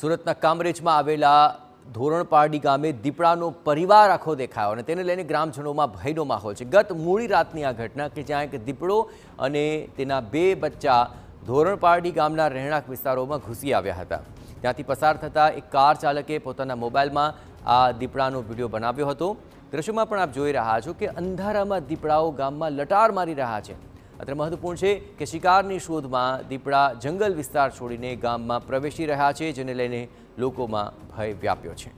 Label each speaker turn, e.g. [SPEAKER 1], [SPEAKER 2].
[SPEAKER 1] સુરતના કામરેજમાં આવેલા ધોરણપારડી ગામે દીપડાનો પરિવાર આખો દેખાયો અને તેને લઈને ગ્રામજનોમાં ભયનો માહોલ છે ગત મૂળી રાતની આ ઘટના કે જ્યાં એક દીપડો અને તેના બે બચ્ચા ધોરણપારડી ગામના રહેણાંક વિસ્તારોમાં ઘૂસી આવ્યા હતા ત્યાંથી પસાર થતાં એક કાર ચાલકે પોતાના મોબાઈલમાં આ દીપડાનો વિડીયો બનાવ્યો હતો દ્રશ્યમાં પણ આપ જોઈ રહ્યા છો કે અંધારામાં દીપડાઓ ગામમાં લટાર મારી રહ્યા છે અત્રે મહત્વપૂર્ણ છે કે શિકારની શોધમાં દીપડા જંગલ વિસ્તાર છોડીને ગામમાં પ્રવેશી રહ્યા છે જેને લઈને લોકોમાં ભય વ્યાપ્યો છે